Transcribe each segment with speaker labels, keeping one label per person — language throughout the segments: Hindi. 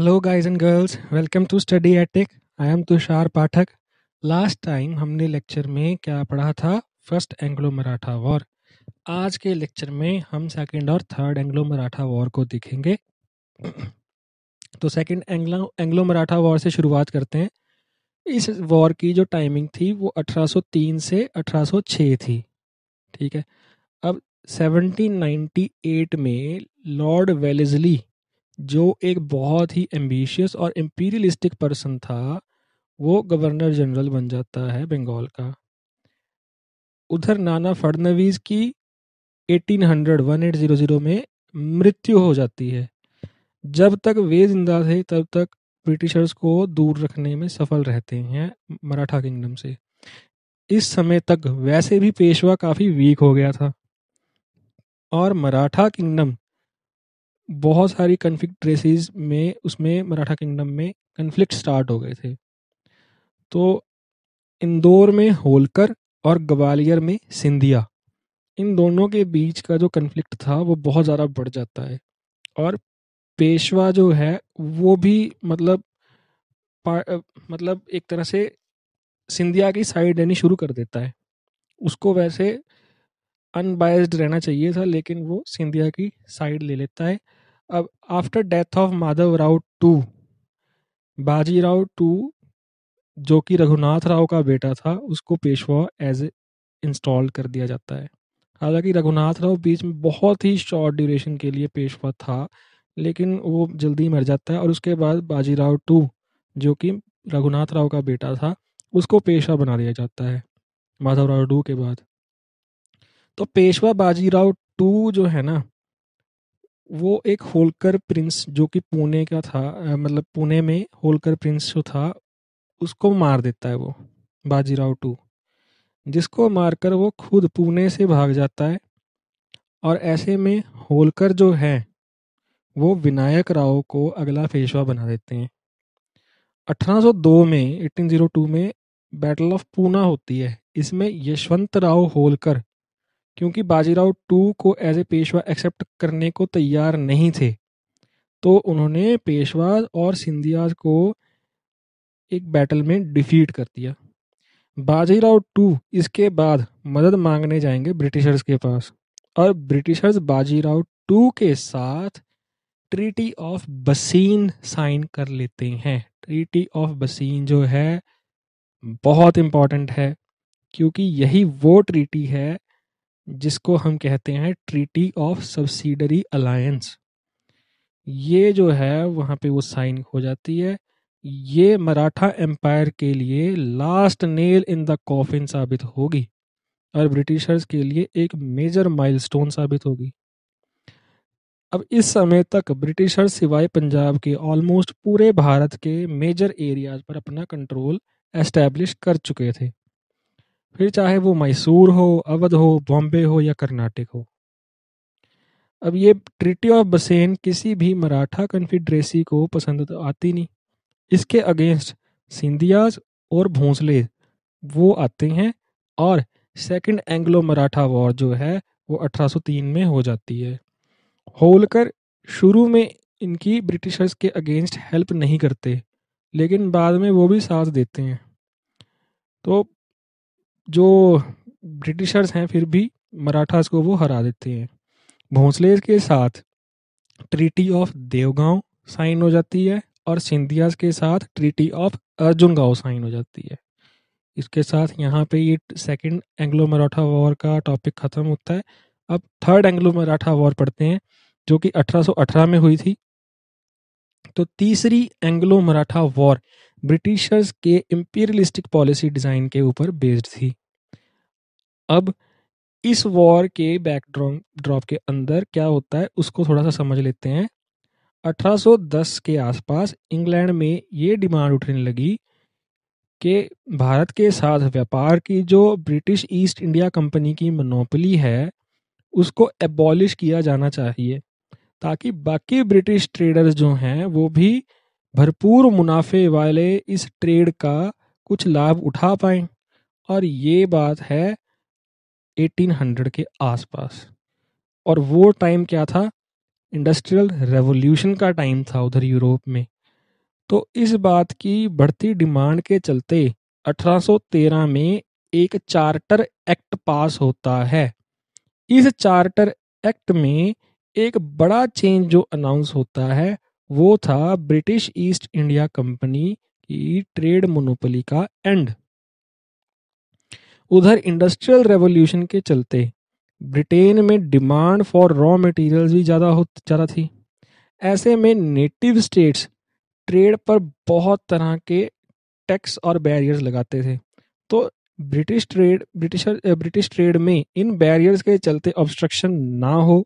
Speaker 1: Hello guys and girls welcome to study attic I am Tushar Pathak last time हमने लेक्चर में क्या पढ़ा था फर्स्ट एंग्लो मराठा वॉर आज के लेक्चर में हम सेकंड और थर्ड एंग्लो मराठा वॉर को देखेंगे तो second Anglo Anglo Maratha war से शुरुआत करते हैं इस वॉर की जो टाइमिंग थी वो 1803 से 1806 थी ठीक है अब 1798 में लॉर्ड वेलिजली जो एक बहुत ही एम्बिशियस और एम्पीरियलिस्टिक पर्सन था वो गवर्नर जनरल बन जाता है बंगाल का उधर नाना फडनवीस की 1800 1800 में मृत्यु हो जाती है जब तक वे जिंदा थे तब तक ब्रिटिशर्स को दूर रखने में सफल रहते हैं मराठा किंगडम से इस समय तक वैसे भी पेशवा काफ़ी वीक हो गया था और मराठा किंगडम बहुत सारी कन्फ्लिक्ट ट्रेसिस में उसमें मराठा किंगडम में कन्फ्लिक्ट स्टार्ट हो गए थे तो इंदौर में होलकर और ग्वालियर में सिंधिया इन दोनों के बीच का जो कन्फ्लिक्ट था वो बहुत ज़्यादा बढ़ जाता है और पेशवा जो है वो भी मतलब मतलब एक तरह से सिंधिया की साइड लेनी शुरू कर देता है उसको वैसे अनबायस्ड रहना चाहिए था लेकिन वो सिंधिया की साइड ले लेता है after death of Madhav Rao two Baji Rao to जो कि रघुनाथ राव का बेटा था उसको पेशवा एज इंस्टॉल कर दिया जाता है हालांकि रघुनाथ राव बीच में बहुत ही शॉर्ट ड्यूरेशन के लिए पेशवा था लेकिन वो जल्दी मर जाता है और उसके बाद बाजीराव टू जो कि रघुनाथ राव का बेटा था उसको पेशवा बना दिया जाता है माधव राव टू के बाद तो पेशवा बाजीराव टू जो है ना वो एक होलकर प्रिंस जो कि पुणे का था मतलब पुणे में होलकर प्रिंस जो था उसको मार देता है वो बाजीराव टू जिसको मारकर वो खुद पुणे से भाग जाता है और ऐसे में होलकर जो है वो विनायक राव को अगला पेशवा बना देते हैं 1802 में 1802 में बैटल ऑफ पूना होती है इसमें यशवंत राव होलकर क्योंकि बाजीराव टू को एज ए पेशवा एक्सेप्ट करने को तैयार नहीं थे तो उन्होंने पेशवा और सिंधिया को एक बैटल में डिफीट कर दिया बाजीराव टू इसके बाद मदद मांगने जाएंगे ब्रिटिशर्स के पास और ब्रिटिशर्स बाजीराव टू के साथ ट्रीटी ऑफ बसीन साइन कर लेते हैं ट्रीटी ऑफ बसीन जो है बहुत इम्पॉर्टेंट है क्योंकि यही वो ट्रीटी है जिसको हम कहते हैं ट्रीटी ऑफ सब्सिडरी अलायंस ये जो है वहाँ पे वो साइन हो जाती है ये मराठा एम्पायर के लिए last nail in the coffin साबित होगी और ब्रिटिशर्स के लिए एक मेजर माइलस्टोन साबित होगी अब इस समय तक ब्रिटिशर्स सिवाय पंजाब के ऑलमोस्ट पूरे भारत के मेजर एरियाज पर अपना कंट्रोल एस्टेब्लिश कर चुके थे फिर चाहे वो मैसूर हो अवध हो बॉम्बे हो या कर्नाटक हो अब ये ट्रिटी ऑफ बसेन किसी भी मराठा कन्फिड्रेसी को पसंद तो आती नहीं इसके अगेंस्ट सिंधियाज और भोंसले वो आते हैं और सेकंड एंग्लो मराठा वॉर जो है वो 1803 में हो जाती है होलकर शुरू में इनकी ब्रिटिशर्स के अगेंस्ट हेल्प नहीं करते लेकिन बाद में वो भी साथ देते हैं तो जो ब्रिटिशर्स हैं फिर भी मराठास को वो हरा देते हैं भोंसले के साथ ट्रीटी ऑफ देवगांव साइन हो जाती है और सिंधिया के साथ ट्रीटी ऑफ अर्जुन गांव साइन हो जाती है इसके साथ यहाँ पे ये सेकंड एंग्लो मराठा वॉर का टॉपिक ख़त्म होता है अब थर्ड एंग्लो मराठा वॉर पढ़ते हैं जो कि 1818 में हुई थी तो तीसरी एंग्लो मराठा वॉर ब्रिटिशर्स के इम्पीरियलिस्टिक पॉलिसी डिज़ाइन के ऊपर बेस्ड थी अब इस वॉर के बैकड्रॉप ड्रॉप के अंदर क्या होता है उसको थोड़ा सा समझ लेते हैं 1810 के आसपास इंग्लैंड में ये डिमांड उठने लगी कि भारत के साथ व्यापार की जो ब्रिटिश ईस्ट इंडिया कंपनी की मनोपली है उसको एबॉलिश किया जाना चाहिए ताकि बाकी ब्रिटिश ट्रेडर्स जो हैं वो भी भरपूर मुनाफे वाले इस ट्रेड का कुछ लाभ उठा पाएं और ये बात है 1800 के आसपास और वो टाइम क्या था इंडस्ट्रियल रेवोल्यूशन का टाइम था उधर यूरोप में तो इस बात की बढ़ती डिमांड के चलते 1813 में एक चार्टर एक्ट पास होता है इस चार्टर एक्ट में एक बड़ा चेंज जो अनाउंस होता है वो था ब्रिटिश ईस्ट इंडिया कंपनी की ट्रेड मोनोपोली का एंड उधर इंडस्ट्रियल रेवोल्यूशन के चलते ब्रिटेन में डिमांड फॉर रॉ मटेरियल्स भी ज़्यादा हो ज़्यादा थी ऐसे में नेटिव स्टेट्स ट्रेड पर बहुत तरह के टैक्स और बैरियर्स लगाते थे तो British trade Britisher British trade में इन बैरियर्स के चलते ऑब्स्ट्रक्शन ना हो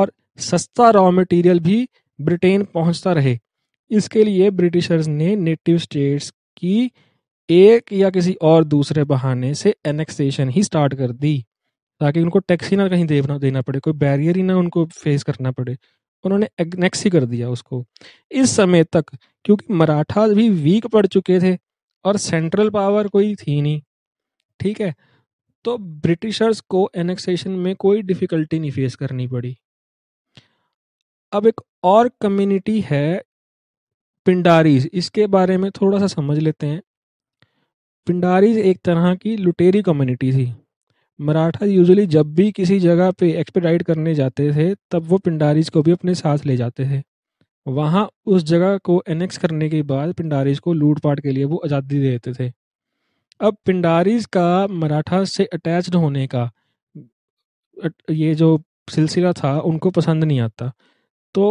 Speaker 1: और सस्ता रॉ मटेरियल भी ब्रिटेन पहुंचता रहे इसके लिए ब्रिटिशर्स ने नेटिव स्टेट्स की एक या किसी और दूसरे बहाने से एनेक्सेशन ही स्टार्ट कर दी ताकि उनको टैक्स ही ना कहीं देना देना पड़े कोई बैरियर ही ना उनको फेस करना पड़े उन्होंने एनेक्स ही कर दिया उसको इस समय तक क्योंकि मराठा भी वीक पड़ चुके थे और सेंट्रल पावर कोई थी नहीं ठीक है तो ब्रिटिशर्स को एनेक्सेशन में कोई डिफ़िकल्टी नहीं फेस करनी पड़ी अब एक और कम्युनिटी है पिंडारीज इसके बारे में थोड़ा सा समझ लेते हैं पिंडारीज एक तरह की लुटेरी कम्युनिटी थी मराठा यूजुअली जब भी किसी जगह पे एक्सपेडाइट करने जाते थे तब वो पिंडारीज को भी अपने साथ ले जाते थे वहाँ उस जगह को एनेक्स करने के बाद पिंडारीज को लूटपाट के लिए वो आज़ादी देते थे अब पिंडारीज का मराठा से अटैच्ड होने का ये जो सिलसिला था उनको पसंद नहीं आता तो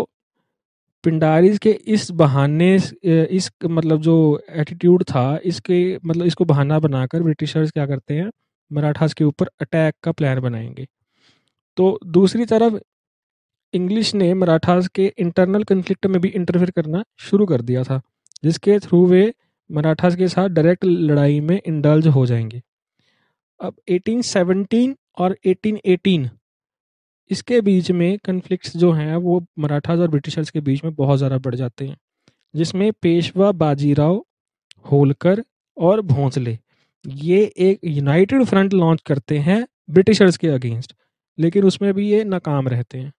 Speaker 1: पिंडारीज के इस बहाने इस मतलब जो एटीट्यूड था इसके मतलब इसको बहाना बनाकर ब्रिटिशर्स क्या करते हैं मराठास के ऊपर अटैक का प्लान बनाएंगे तो दूसरी तरफ इंग्लिश ने मराठास के इंटरनल कन्फ्लिक्ट में भी इंटरफेयर करना शुरू कर दिया था जिसके थ्रू वे मराठास के साथ डायरेक्ट लड़ाई में इंडल्ज हो जाएंगे अब 1817 और 1818 इसके बीच में कन्फ्लिक्ट जो हैं वो मराठाज और ब्रिटिशर्स के बीच में बहुत ज़्यादा बढ़ जाते हैं जिसमें पेशवा बाजीराव होलकर और भोंसले ये एक यूनाइटेड फ्रंट लॉन्च करते हैं ब्रिटिशर्स के अगेंस्ट लेकिन उसमें भी ये नाकाम रहते हैं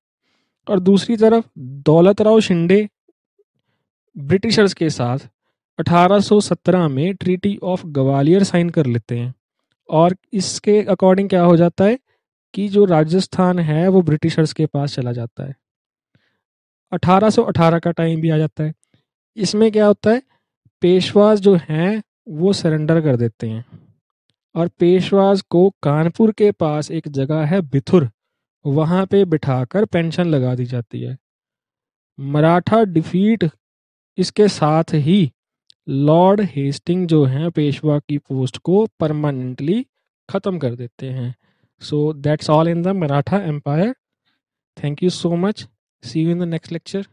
Speaker 1: और दूसरी तरफ दौलत राव शिंडे ब्रिटिशर्स के साथ 1817 में ट्रीटी ऑफ ग्वालियर साइन कर लेते हैं और इसके अकॉर्डिंग क्या हो जाता है कि जो राजस्थान है वो ब्रिटिशर्स के पास चला जाता है 1818 का टाइम भी आ जाता है इसमें क्या होता है पेशवाज जो हैं वो सरेंडर कर देते हैं और पेशवाज को कानपुर के पास एक जगह है बिथुर वहाँ पे बिठाकर पेंशन लगा दी जाती है मराठा डिफीट इसके साथ ही लॉर्ड हेस्टिंग जो हैं पेशवा की पोस्ट को परमानेंटली ख़त्म कर देते हैं So that's all in the Maratha Empire. Thank you so much. See you in the next lecture.